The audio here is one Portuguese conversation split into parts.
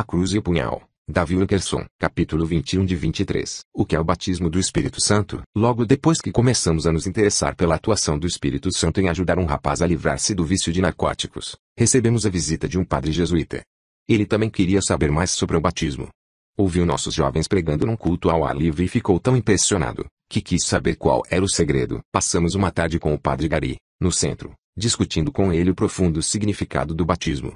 A Cruz e o Punhal, Davi Wilkerson, capítulo 21 de 23. O que é o batismo do Espírito Santo? Logo depois que começamos a nos interessar pela atuação do Espírito Santo em ajudar um rapaz a livrar-se do vício de narcóticos, recebemos a visita de um padre jesuíta. Ele também queria saber mais sobre o batismo. Ouviu nossos jovens pregando num culto ao ar livre e ficou tão impressionado, que quis saber qual era o segredo. Passamos uma tarde com o padre Gari, no centro, discutindo com ele o profundo significado do batismo.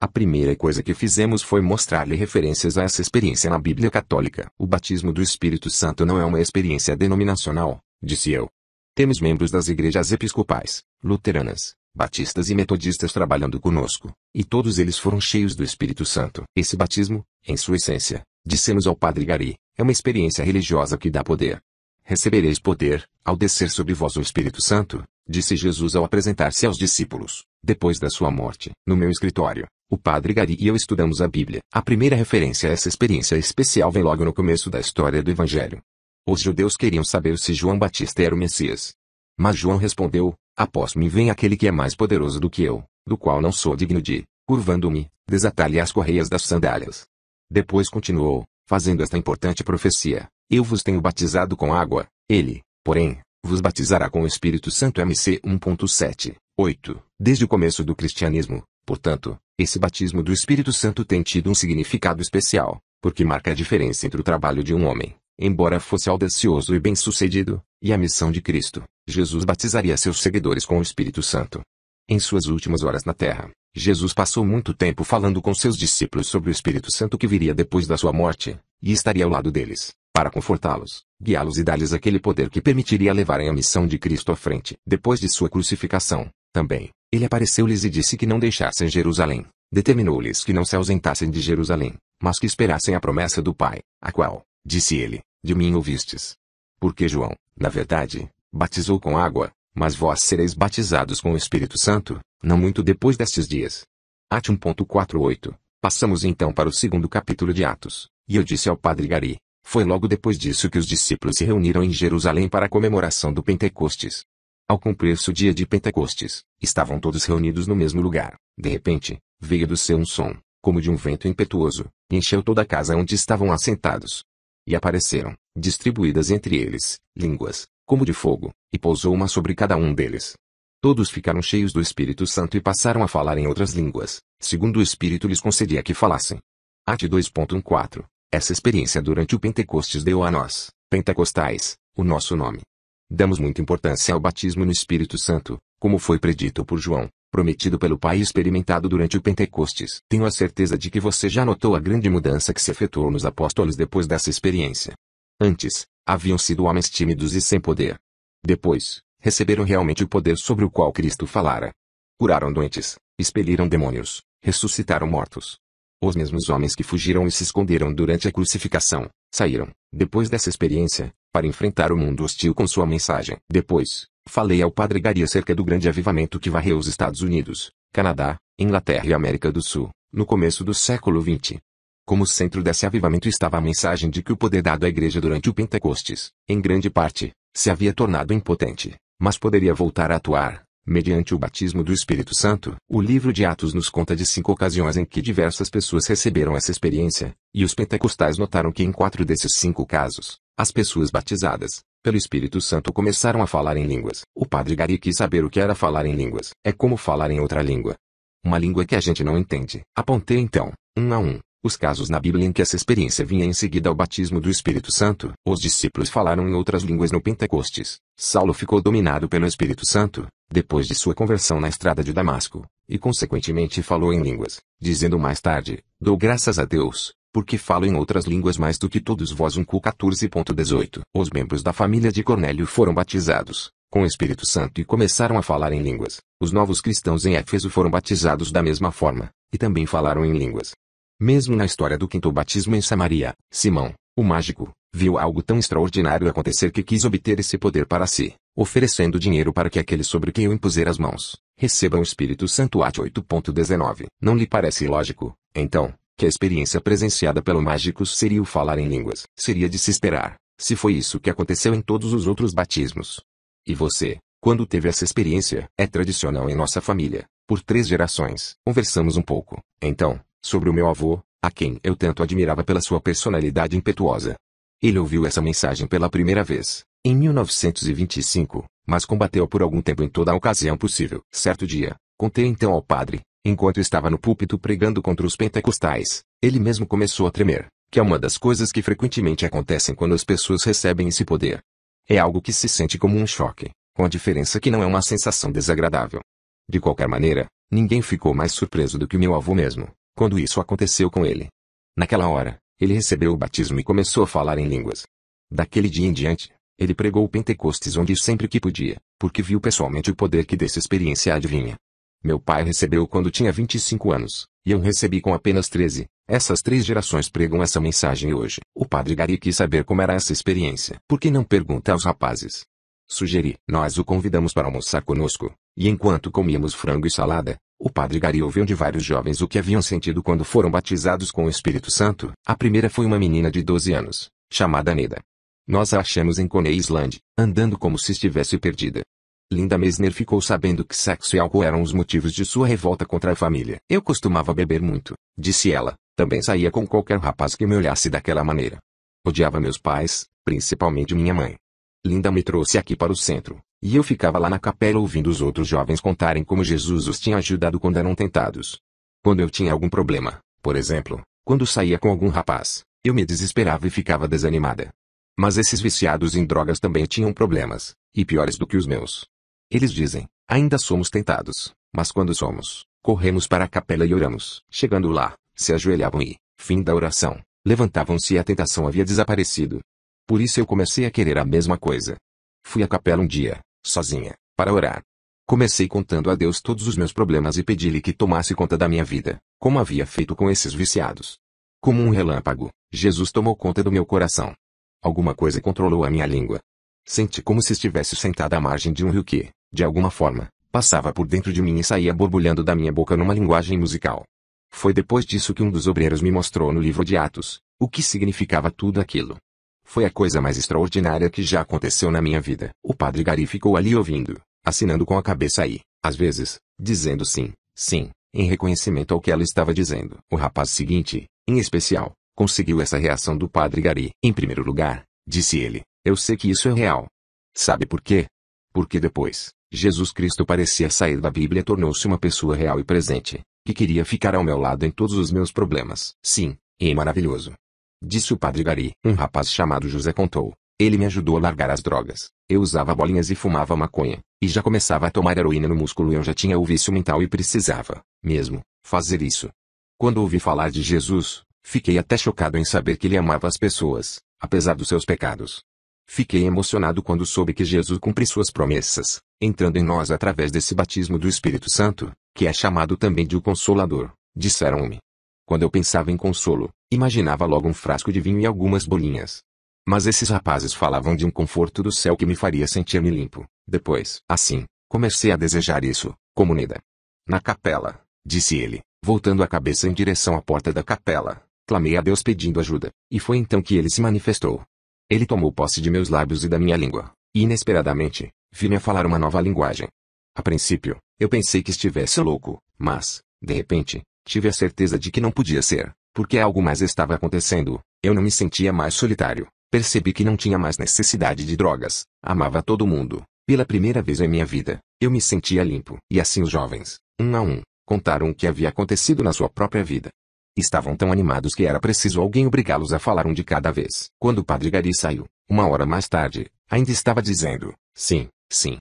A primeira coisa que fizemos foi mostrar-lhe referências a essa experiência na Bíblia Católica. O batismo do Espírito Santo não é uma experiência denominacional, disse eu. Temos membros das igrejas episcopais, luteranas, batistas e metodistas trabalhando conosco, e todos eles foram cheios do Espírito Santo. Esse batismo, em sua essência, dissemos ao Padre Gari, é uma experiência religiosa que dá poder. Recebereis poder, ao descer sobre vós o Espírito Santo, disse Jesus ao apresentar-se aos discípulos, depois da sua morte. No meu escritório, o padre Gari e eu estudamos a Bíblia. A primeira referência a essa experiência especial vem logo no começo da história do Evangelho. Os judeus queriam saber se João Batista era o Messias. Mas João respondeu: Após mim vem aquele que é mais poderoso do que eu, do qual não sou digno de, curvando-me, desatar-lhe as correias das sandálias. Depois continuou, fazendo esta importante profecia: Eu vos tenho batizado com água, ele, porém, vos batizará com o Espírito Santo. MC 1.7, 8. Desde o começo do cristianismo, Portanto, esse batismo do Espírito Santo tem tido um significado especial, porque marca a diferença entre o trabalho de um homem, embora fosse audacioso e bem-sucedido, e a missão de Cristo. Jesus batizaria seus seguidores com o Espírito Santo. Em suas últimas horas na terra, Jesus passou muito tempo falando com seus discípulos sobre o Espírito Santo que viria depois da sua morte, e estaria ao lado deles, para confortá-los, guiá-los e dar-lhes aquele poder que permitiria levarem a missão de Cristo à frente. Depois de sua crucificação, também, ele apareceu-lhes e disse que não deixassem Jerusalém. Determinou-lhes que não se ausentassem de Jerusalém, mas que esperassem a promessa do Pai, a qual, disse ele, de mim ouvistes. Porque João, na verdade, batizou com água, mas vós sereis batizados com o Espírito Santo, não muito depois destes dias. Atos 1.48. Passamos então para o segundo capítulo de Atos. E eu disse ao padre Gari, foi logo depois disso que os discípulos se reuniram em Jerusalém para a comemoração do Pentecostes. Ao cumprir-se o dia de Pentecostes, estavam todos reunidos no mesmo lugar. De repente, veio do céu um som, como de um vento impetuoso, e encheu toda a casa onde estavam assentados. E apareceram, distribuídas entre eles, línguas, como de fogo, e pousou uma sobre cada um deles. Todos ficaram cheios do Espírito Santo e passaram a falar em outras línguas, segundo o Espírito lhes concedia que falassem. Arte 2.14 Essa experiência durante o Pentecostes deu a nós, pentecostais, o nosso nome, Damos muita importância ao batismo no Espírito Santo, como foi predito por João, prometido pelo Pai e experimentado durante o Pentecostes. Tenho a certeza de que você já notou a grande mudança que se efetuou nos apóstolos depois dessa experiência. Antes, haviam sido homens tímidos e sem poder. Depois, receberam realmente o poder sobre o qual Cristo falara. Curaram doentes, expeliram demônios, ressuscitaram mortos. Os mesmos homens que fugiram e se esconderam durante a crucificação, saíram, depois dessa experiência, para enfrentar o mundo hostil com sua mensagem. Depois, falei ao padre Gari acerca do grande avivamento que varreu os Estados Unidos, Canadá, Inglaterra e América do Sul, no começo do século XX. Como centro desse avivamento estava a mensagem de que o poder dado à igreja durante o Pentecostes, em grande parte, se havia tornado impotente, mas poderia voltar a atuar, Mediante o batismo do Espírito Santo, o livro de Atos nos conta de cinco ocasiões em que diversas pessoas receberam essa experiência, e os pentecostais notaram que em quatro desses cinco casos, as pessoas batizadas, pelo Espírito Santo começaram a falar em línguas. O padre Gari quis saber o que era falar em línguas. É como falar em outra língua. Uma língua que a gente não entende. Apontei então, um a um, os casos na Bíblia em que essa experiência vinha em seguida ao batismo do Espírito Santo, os discípulos falaram em outras línguas no Pentecostes. Saulo ficou dominado pelo Espírito Santo, depois de sua conversão na estrada de Damasco, e consequentemente falou em línguas, dizendo mais tarde: Dou graças a Deus, porque falo em outras línguas mais do que todos vós. 1 14.18 Os membros da família de Cornélio foram batizados, com o Espírito Santo e começaram a falar em línguas. Os novos cristãos em Éfeso foram batizados da mesma forma, e também falaram em línguas. Mesmo na história do quinto batismo em Samaria, Simão, o mágico, viu algo tão extraordinário acontecer que quis obter esse poder para si, oferecendo dinheiro para que aquele sobre quem eu impuser as mãos, receba o Espírito Santo. Atos 8.19. Não lhe parece lógico, então, que a experiência presenciada pelo mágico seria o falar em línguas. Seria de se esperar, se foi isso que aconteceu em todos os outros batismos. E você, quando teve essa experiência, é tradicional em nossa família, por três gerações. Conversamos um pouco, então, sobre o meu avô, a quem eu tanto admirava pela sua personalidade impetuosa. Ele ouviu essa mensagem pela primeira vez, em 1925, mas combateu por algum tempo em toda a ocasião possível. Certo dia, contei então ao padre, enquanto estava no púlpito pregando contra os pentecostais, ele mesmo começou a tremer, que é uma das coisas que frequentemente acontecem quando as pessoas recebem esse poder. É algo que se sente como um choque, com a diferença que não é uma sensação desagradável. De qualquer maneira, ninguém ficou mais surpreso do que meu avô mesmo quando isso aconteceu com ele. Naquela hora, ele recebeu o batismo e começou a falar em línguas. Daquele dia em diante, ele pregou o Pentecostes onde sempre que podia, porque viu pessoalmente o poder que dessa experiência adivinha. Meu pai recebeu quando tinha 25 anos, e eu recebi com apenas 13. Essas três gerações pregam essa mensagem hoje. O padre Gari quis saber como era essa experiência. Por que não pergunta aos rapazes? Sugeri. Nós o convidamos para almoçar conosco, e enquanto comíamos frango e salada, o padre Gari ouviu de vários jovens o que haviam sentido quando foram batizados com o Espírito Santo. A primeira foi uma menina de 12 anos, chamada Neda. Nós a achamos em Coney Island, andando como se estivesse perdida. Linda Mesner ficou sabendo que sexo e álcool eram os motivos de sua revolta contra a família. Eu costumava beber muito, disse ela. Também saía com qualquer rapaz que me olhasse daquela maneira. Odiava meus pais, principalmente minha mãe. Linda me trouxe aqui para o centro, e eu ficava lá na capela ouvindo os outros jovens contarem como Jesus os tinha ajudado quando eram tentados. Quando eu tinha algum problema, por exemplo, quando saía com algum rapaz, eu me desesperava e ficava desanimada. Mas esses viciados em drogas também tinham problemas, e piores do que os meus. Eles dizem, ainda somos tentados, mas quando somos, corremos para a capela e oramos. Chegando lá, se ajoelhavam e, fim da oração, levantavam-se e a tentação havia desaparecido. Por isso eu comecei a querer a mesma coisa. Fui à capela um dia, sozinha, para orar. Comecei contando a Deus todos os meus problemas e pedi-lhe que tomasse conta da minha vida, como havia feito com esses viciados. Como um relâmpago, Jesus tomou conta do meu coração. Alguma coisa controlou a minha língua. Senti como se estivesse sentada à margem de um rio que, de alguma forma, passava por dentro de mim e saía borbulhando da minha boca numa linguagem musical. Foi depois disso que um dos obreiros me mostrou no livro de Atos, o que significava tudo aquilo. Foi a coisa mais extraordinária que já aconteceu na minha vida. O padre Gari ficou ali ouvindo, assinando com a cabeça e, às vezes, dizendo sim, sim, em reconhecimento ao que ela estava dizendo. O rapaz seguinte, em especial, conseguiu essa reação do padre Gari. Em primeiro lugar, disse ele, eu sei que isso é real. Sabe por quê? Porque depois, Jesus Cristo parecia sair da Bíblia e tornou-se uma pessoa real e presente, que queria ficar ao meu lado em todos os meus problemas. Sim, e maravilhoso. Disse o padre Gari. Um rapaz chamado José contou. Ele me ajudou a largar as drogas. Eu usava bolinhas e fumava maconha. E já começava a tomar heroína no músculo e eu já tinha o vício mental e precisava, mesmo, fazer isso. Quando ouvi falar de Jesus, fiquei até chocado em saber que ele amava as pessoas, apesar dos seus pecados. Fiquei emocionado quando soube que Jesus cumpre suas promessas, entrando em nós através desse batismo do Espírito Santo, que é chamado também de o Consolador, disseram-me. Quando eu pensava em consolo, imaginava logo um frasco de vinho e algumas bolinhas. Mas esses rapazes falavam de um conforto do céu que me faria sentir-me limpo. Depois, assim, comecei a desejar isso, como Neda. Na capela, disse ele, voltando a cabeça em direção à porta da capela. Clamei a Deus pedindo ajuda, e foi então que ele se manifestou. Ele tomou posse de meus lábios e da minha língua, e inesperadamente, vi-me a falar uma nova linguagem. A princípio, eu pensei que estivesse louco, mas, de repente, Tive a certeza de que não podia ser, porque algo mais estava acontecendo. Eu não me sentia mais solitário. Percebi que não tinha mais necessidade de drogas. Amava todo mundo. Pela primeira vez em minha vida, eu me sentia limpo. E assim os jovens, um a um, contaram o que havia acontecido na sua própria vida. Estavam tão animados que era preciso alguém obrigá-los a falar um de cada vez. Quando o padre Gari saiu, uma hora mais tarde, ainda estava dizendo: Sim, sim,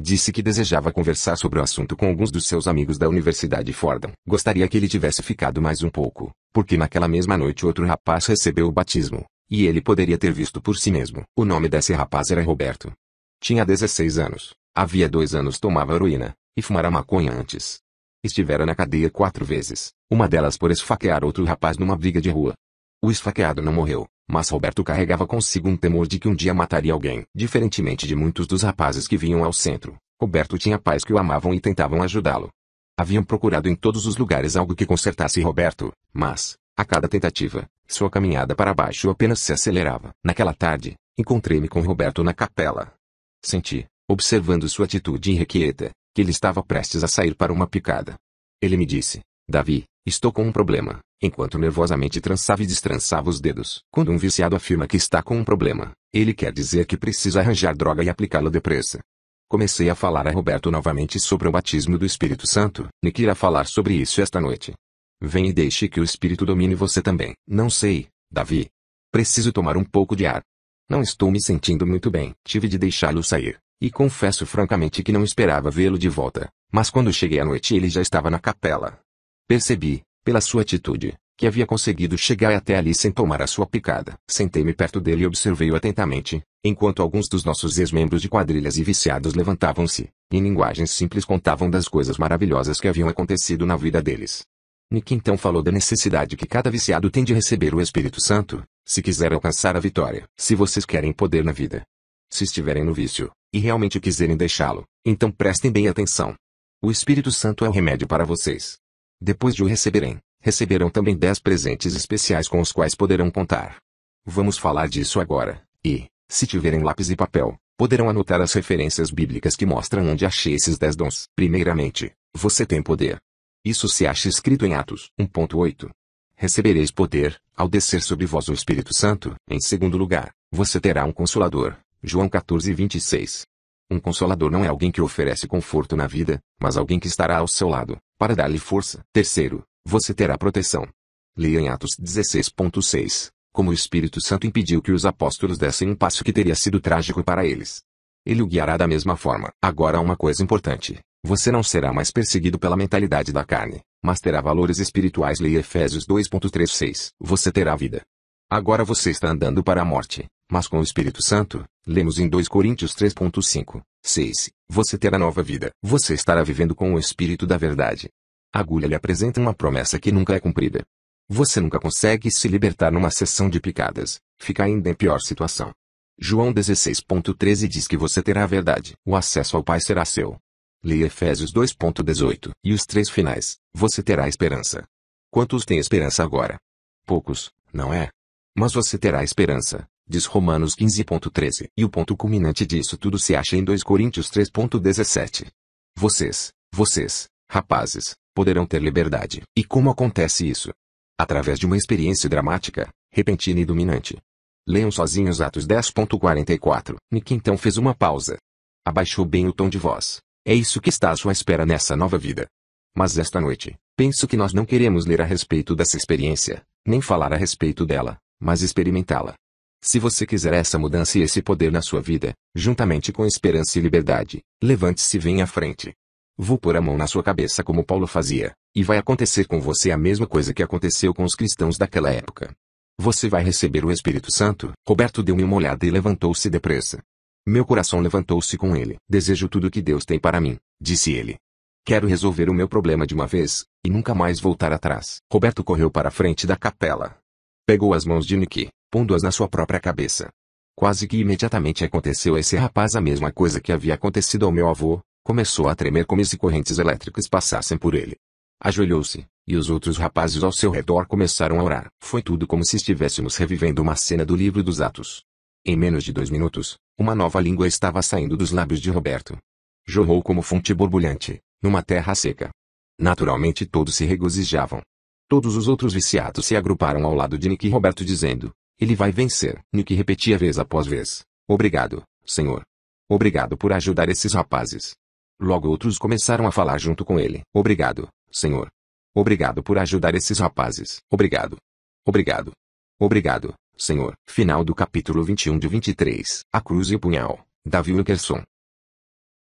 Disse que desejava conversar sobre o assunto com alguns dos seus amigos da Universidade Fordham. Gostaria que ele tivesse ficado mais um pouco, porque naquela mesma noite outro rapaz recebeu o batismo, e ele poderia ter visto por si mesmo. O nome desse rapaz era Roberto. Tinha 16 anos. Havia dois anos tomava heroína, e fumara maconha antes. Estivera na cadeia quatro vezes, uma delas por esfaquear outro rapaz numa briga de rua, o esfaqueado não morreu, mas Roberto carregava consigo um temor de que um dia mataria alguém. Diferentemente de muitos dos rapazes que vinham ao centro, Roberto tinha pais que o amavam e tentavam ajudá-lo. Haviam procurado em todos os lugares algo que consertasse Roberto, mas, a cada tentativa, sua caminhada para baixo apenas se acelerava. Naquela tarde, encontrei-me com Roberto na capela. Senti, observando sua atitude irrequieta, que ele estava prestes a sair para uma picada. Ele me disse: Davi, estou com um problema enquanto nervosamente trançava e destrançava os dedos. Quando um viciado afirma que está com um problema, ele quer dizer que precisa arranjar droga e aplicá-la depressa. Comecei a falar a Roberto novamente sobre o batismo do Espírito Santo. Nick irá falar sobre isso esta noite. Vem e deixe que o Espírito domine você também. Não sei, Davi. Preciso tomar um pouco de ar. Não estou me sentindo muito bem. Tive de deixá-lo sair. E confesso francamente que não esperava vê-lo de volta. Mas quando cheguei à noite ele já estava na capela. Percebi, pela sua atitude, que havia conseguido chegar até ali sem tomar a sua picada. Sentei-me perto dele e observei-o atentamente, enquanto alguns dos nossos ex-membros de quadrilhas e viciados levantavam-se, e em linguagens simples contavam das coisas maravilhosas que haviam acontecido na vida deles. Nick então falou da necessidade que cada viciado tem de receber o Espírito Santo, se quiser alcançar a vitória. Se vocês querem poder na vida, se estiverem no vício, e realmente quiserem deixá-lo, então prestem bem atenção. O Espírito Santo é o remédio para vocês. Depois de o receberem, receberão também dez presentes especiais com os quais poderão contar. Vamos falar disso agora, e, se tiverem lápis e papel, poderão anotar as referências bíblicas que mostram onde achei esses dez dons. Primeiramente, você tem poder. Isso se acha escrito em Atos 1.8. Recebereis poder, ao descer sobre vós o Espírito Santo. Em segundo lugar, você terá um consolador. João 14, 26. Um consolador não é alguém que oferece conforto na vida, mas alguém que estará ao seu lado, para dar-lhe força. Terceiro, você terá proteção. Leia em Atos 16.6, como o Espírito Santo impediu que os apóstolos dessem um passo que teria sido trágico para eles. Ele o guiará da mesma forma. Agora uma coisa importante. Você não será mais perseguido pela mentalidade da carne, mas terá valores espirituais. Leia Efésios 2.36. Você terá vida. Agora você está andando para a morte, mas com o Espírito Santo, Lemos em 2 Coríntios 3.5, 6, você terá nova vida. Você estará vivendo com o Espírito da Verdade. A agulha lhe apresenta uma promessa que nunca é cumprida. Você nunca consegue se libertar numa sessão de picadas, fica ainda em pior situação. João 16.13 diz que você terá a verdade. O acesso ao Pai será seu. Leia Efésios 2.18 e os três finais, você terá esperança. Quantos têm esperança agora? Poucos, não é? Mas você terá esperança, diz Romanos 15.13, e o ponto culminante disso tudo se acha em 2 Coríntios 3.17. Vocês, vocês, rapazes, poderão ter liberdade. E como acontece isso? Através de uma experiência dramática, repentina e dominante. Leiam sozinhos Atos 10.44. Nick então fez uma pausa. Abaixou bem o tom de voz. É isso que está à sua espera nessa nova vida. Mas esta noite, penso que nós não queremos ler a respeito dessa experiência, nem falar a respeito dela, mas experimentá-la. Se você quiser essa mudança e esse poder na sua vida, juntamente com esperança e liberdade, levante-se e venha à frente. Vou pôr a mão na sua cabeça como Paulo fazia, e vai acontecer com você a mesma coisa que aconteceu com os cristãos daquela época. Você vai receber o Espírito Santo. Roberto deu-me uma olhada e levantou-se depressa. Meu coração levantou-se com ele. Desejo tudo o que Deus tem para mim, disse ele. Quero resolver o meu problema de uma vez, e nunca mais voltar atrás. Roberto correu para a frente da capela. Pegou as mãos de Nicky, pondo-as na sua própria cabeça. Quase que imediatamente aconteceu a esse rapaz a mesma coisa que havia acontecido ao meu avô, começou a tremer como se correntes elétricas passassem por ele. Ajoelhou-se, e os outros rapazes ao seu redor começaram a orar. Foi tudo como se estivéssemos revivendo uma cena do livro dos Atos. Em menos de dois minutos, uma nova língua estava saindo dos lábios de Roberto. Jorrou como fonte borbulhante, numa terra seca. Naturalmente todos se regozijavam, Todos os outros viciados se agruparam ao lado de Nick e Roberto dizendo: Ele vai vencer. Nick repetia vez após vez: Obrigado, senhor. Obrigado por ajudar esses rapazes. Logo outros começaram a falar junto com ele: Obrigado, senhor. Obrigado por ajudar esses rapazes. Obrigado. Obrigado. Obrigado, senhor. Final do capítulo 21 de 23. A cruz e o punhal. Davi Wilkerson.